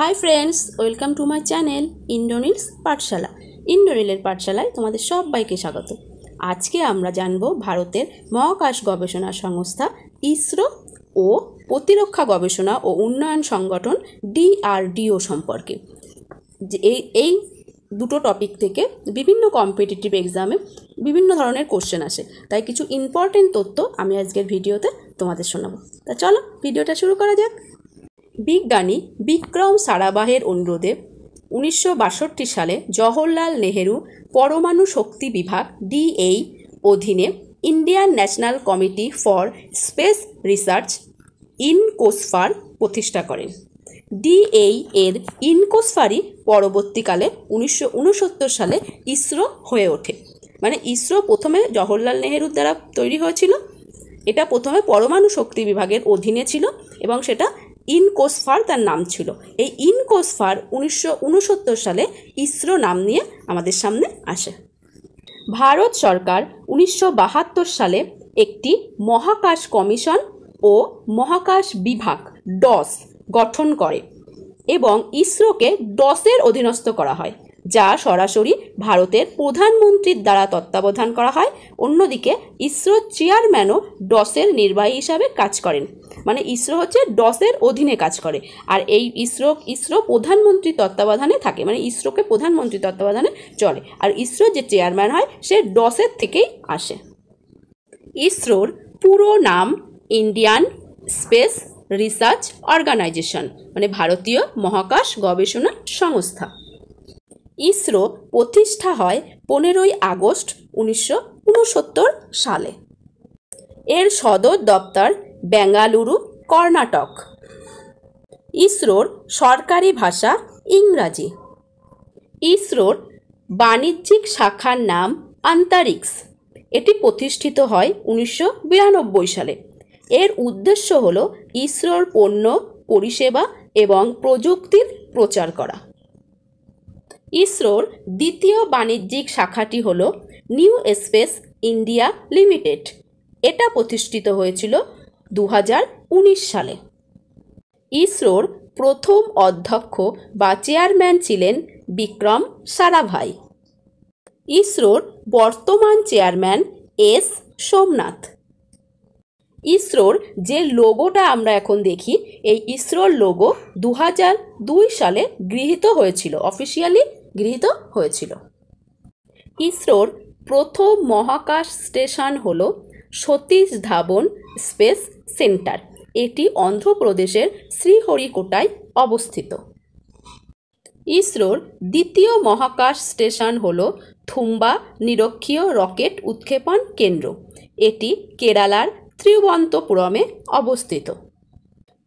high friends welcome to my channel ইন্ডোনিলস পাঠশালা ইন্ডোনিলের পাঠশালায় তোমাদের সবাইকে স্বাগত আজকে আমরা জানব ভারতের মহাকাশ গবেষণা সংস্থা ইসরো ও প্রতিরক্ষা গবেষণা ও উন্নয়ন সংগঠন ডিআরডিও সম্পর্কে যে এই এই দুটো টপিক থেকে বিভিন্ন কম্পিটিটিভ এক্সামে বিভিন্ন ধরনের কোশ্চেন আসে তাই কিছু ইম্পর্টেন্ট তথ্য আমি আজকের ভিডিওতে তোমাদের শোনাবো তা চলো ভিডিওটা শুরু করা যাক বিজ্ঞানী বিক্রম সারাবাহের অনুরোধে উনিশশো সালে জওহরলাল নেহেরু পরমাণু শক্তি বিভাগ ডিএই অধীনে Indian National Committee for Space Research INCOSPAR প্রতিষ্ঠা করেন ডিএই এর ইনকোসফারই পরবর্তীকালে উনিশশো সালে ইসরো হয়ে ওঠে মানে ইসরো প্রথমে জওহরলাল নেহেরুর দ্বারা তৈরি হয়েছিল এটা প্রথমে পরমাণু শক্তি বিভাগের অধীনে ছিল এবং সেটা ইনকোসফার তার নাম ছিল এই ইনকোসফার উনিশশো সালে ইসরো নাম নিয়ে আমাদের সামনে আসে ভারত সরকার উনিশশো সালে একটি মহাকাশ কমিশন ও মহাকাশ বিভাগ ডস গঠন করে এবং ইসরোকে ডসের অধীনস্থ করা হয় যা সরাসরি ভারতের প্রধানমন্ত্রীর দ্বারা তত্ত্বাবধান করা হয় অন্যদিকে ইসরোর চেয়ারম্যানও ডসের নির্বাহী হিসাবে কাজ করেন মানে ইসরো হচ্ছে ডসের অধীনে কাজ করে আর এই ইসরো ইসরো প্রধানমন্ত্রী তত্ত্বাবধানে থাকে মানে ইসরোকে প্রধানমন্ত্রী তত্ত্বাবধানে চলে আর ইসরোর যে চেয়ারম্যান হয় সে ডসের থেকেই আসে ইসরোর পুরো নাম ইন্ডিয়ান স্পেস রিসার্চ অর্গানাইজেশন মানে ভারতীয় মহাকাশ গবেষণা সংস্থা ইসরো প্রতিষ্ঠা হয় পনেরোই আগস্ট উনিশশো সালে এর সদর দপ্তর বেঙ্গালুরু কর্ণাটক ইসরোর সরকারি ভাষা ইংরাজি ইসরোর বাণিজ্যিক শাখার নাম আন্তারিক্স এটি প্রতিষ্ঠিত হয় উনিশশো সালে এর উদ্দেশ্য হল ইসরোর পণ্য পরিষেবা এবং প্রযুক্তির প্রচার করা ইসরোর দ্বিতীয় বাণিজ্যিক শাখাটি হল নিউ স্পেস ইন্ডিয়া লিমিটেড এটা প্রতিষ্ঠিত হয়েছিল দু সালে ইসরোর প্রথম অধ্যক্ষ বা চেয়ারম্যান ছিলেন বিক্রম সারাভাই ইসরোর বর্তমান চেয়ারম্যান এস সোমনাথ ইসরোর যে লোগোটা আমরা এখন দেখি এই ইসরোর লোগো দু দুই সালে গৃহীত হয়েছিল অফিসিয়ালি গৃহীত হয়েছিল ইসরোর প্রথম মহাকাশ স্টেশন হল সতীশ ধাবন স্পেস সেন্টার এটি অন্ধ্রপ্রদেশের শ্রীহরিকোটায় অবস্থিত ইসরোর দ্বিতীয় মহাকাশ স্টেশন হল থুম্বা নিরক্ষীয় রকেট উৎক্ষেপণ কেন্দ্র এটি কেরালার ত্রিবন্তপুরমে অবস্থিত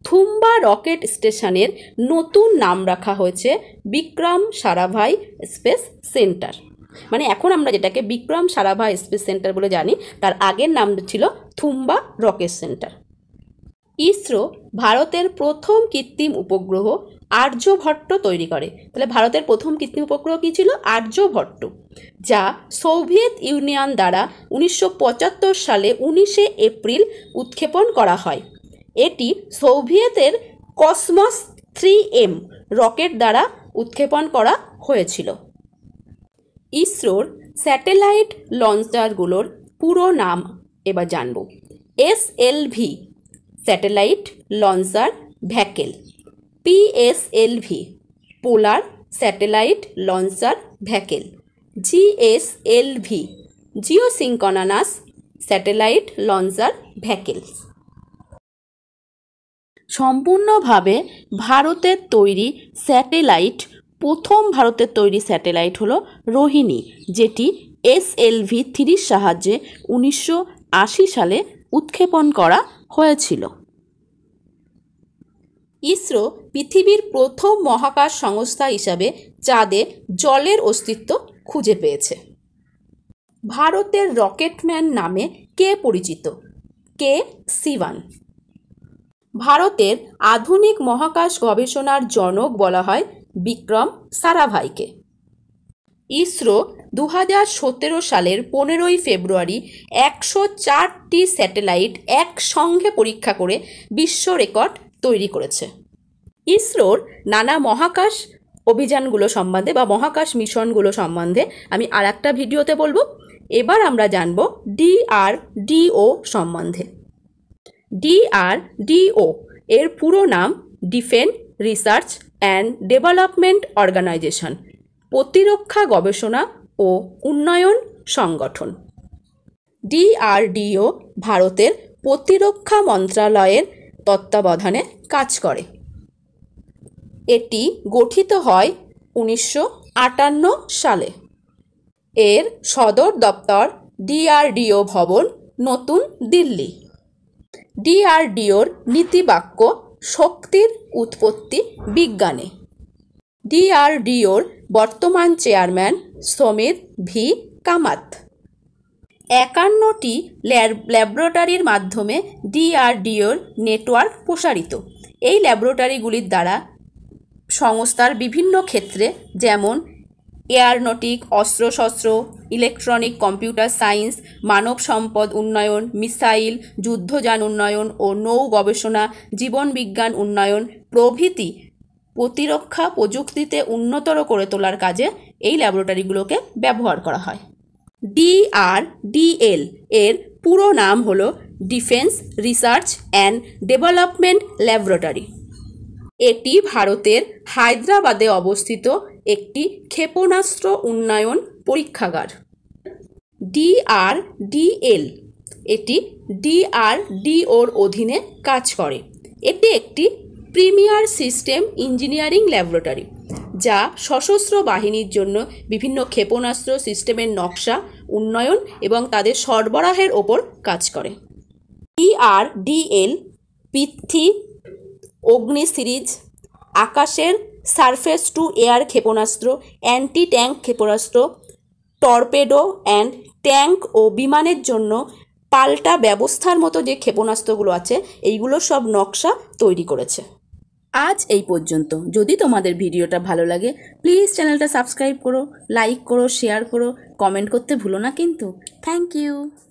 থুম্বা রকেট স্টেশনের নতুন নাম রাখা হয়েছে বিক্রম সারাভাই স্পেস সেন্টার মানে এখন আমরা যেটাকে বিক্রম সারাভা স্পেস সেন্টার বলে জানি তার আগের নাম ছিল থুম্বা রকেট সেন্টার ইসরো ভারতের প্রথম কৃত্রিম উপগ্রহ আর্যভট্ট তৈরি করে তাহলে ভারতের প্রথম কৃত্রিম উপগ্রহ কী ছিল আর্যভট্ট যা সোভিয়েত ইউনিয়ন দ্বারা উনিশশো সালে উনিশে এপ্রিল উৎক্ষেপণ করা হয় এটি সোভিয়েতের কসমস থ্রি এম রকেট দ্বারা উৎক্ষেপণ করা হয়েছিল ইসরোর স্যাটেলাইট লঞ্চারগুলোর পুরো নাম এবার জানব S L V satellite launcher vehicle V polar satellite launcher vehicle GSLV geosynchronous satellite launcher vehicle সম্পূর্ণভাবে ভারতের তৈরি স্যাটেলাইট প্রথম ভারতের তৈরি স্যাটেলাইট হলো রোহিণী যেটি এস ভি থ্রির সাহায্যে উনিশশো সালে উৎক্ষেপণ করা হয়েছিল ইসরো পৃথিবীর প্রথম মহাকাশ সংস্থা হিসাবে চাঁদে জলের অস্তিত্ব খুঁজে পেয়েছে ভারতের রকেটম্যান নামে কে পরিচিত কে সিওয়ান ভারতের আধুনিক মহাকাশ গবেষণার জনক বলা হয় বিক্রম সারাভাইকে ইসরো দু সালের পনেরোই ফেব্রুয়ারি একশো চারটি স্যাটেলাইট একসঙ্গে পরীক্ষা করে বিশ্ব রেকর্ড তৈরি করেছে ইসরোর নানা মহাকাশ অভিযানগুলো সম্বন্ধে বা মহাকাশ মিশনগুলো সম্বন্ধে আমি আর একটা ভিডিওতে বলবো এবার আমরা জানব ডিও সম্বন্ধে ডিআরডিও এর পুরো নাম defence research and development organisation প্রতিরক্ষা গবেষণা ও উন্নয়ন সংগঠন ডিআরডিও ভারতের প্রতিরক্ষা মন্ত্রণালয়ের তত্ত্বাবধানে কাজ করে এটি গঠিত হয় উনিশশো সালে এর সদর দপ্তর ডিআরডিও ভবন নতুন দিল্লি ডিআরডিওর নীতিবাক্য শক্তির উৎপত্তি বিজ্ঞানে ডিআরডিওর বর্তমান চেয়ারম্যান সমীর ভি কামাত একান্নটি ল্যাবরেটরির মাধ্যমে ডিআরডিওর নেটওয়ার্ক প্রসারিত এই ল্যাবরেটরিগুলির দ্বারা সংস্থার বিভিন্ন ক্ষেত্রে যেমন এয়ারনটিক অস্ত্রশস্ত্র ইলেকট্রনিক কম্পিউটার সায়েন্স মানব সম্পদ উন্নয়ন মিসাইল যুদ্ধযান উন্নয়ন ও নৌ গবেষণা জীবনবিজ্ঞান উন্নয়ন প্রভৃতি প্রতিরক্ষা প্রযুক্তিতে উন্নতর করে তোলার কাজে এই ল্যাবরেটরিগুলোকে ব্যবহার করা হয় ডিআরডিএল এর পুরো নাম হল defence research and development laboratory এটি ভারতের হায়দ্রাবাদে অবস্থিত একটি ক্ষেপণাস্ত্র উন্নয়ন পরীক্ষাগার ডিআরডিএল এটি ডিআরডিওর অধীনে কাজ করে এটি একটি প্রিমিয়ার সিস্টেম ইঞ্জিনিয়ারিং ল্যাবরেটরি যা সশস্ত্র বাহিনীর জন্য বিভিন্ন ক্ষেপণাস্ত্র সিস্টেমের নকশা উন্নয়ন এবং তাদের সরবরাহের ওপর কাজ করে ডিআরডিএল পৃথ্বী অগ্নি সিরিজ আকাশের সারফেস টু এয়ার ক্ষেপণাস্ত্র অ্যান্টি ট্যাঙ্ক ক্ষেপণাস্ত্র টর্পেডো অ্যান্ড ট্যাঙ্ক ও বিমানের জন্য পাল্টা ব্যবস্থার মতো যে ক্ষেপণাস্ত্রগুলো আছে এইগুলো সব নকশা তৈরি করেছে আজ এই পর্যন্ত যদি তোমাদের ভিডিওটা ভালো লাগে প্লিজ চ্যানেলটা সাবস্ক্রাইব করো লাইক করো শেয়ার করো কমেন্ট করতে ভুলো না কিন্তু থ্যাংক ইউ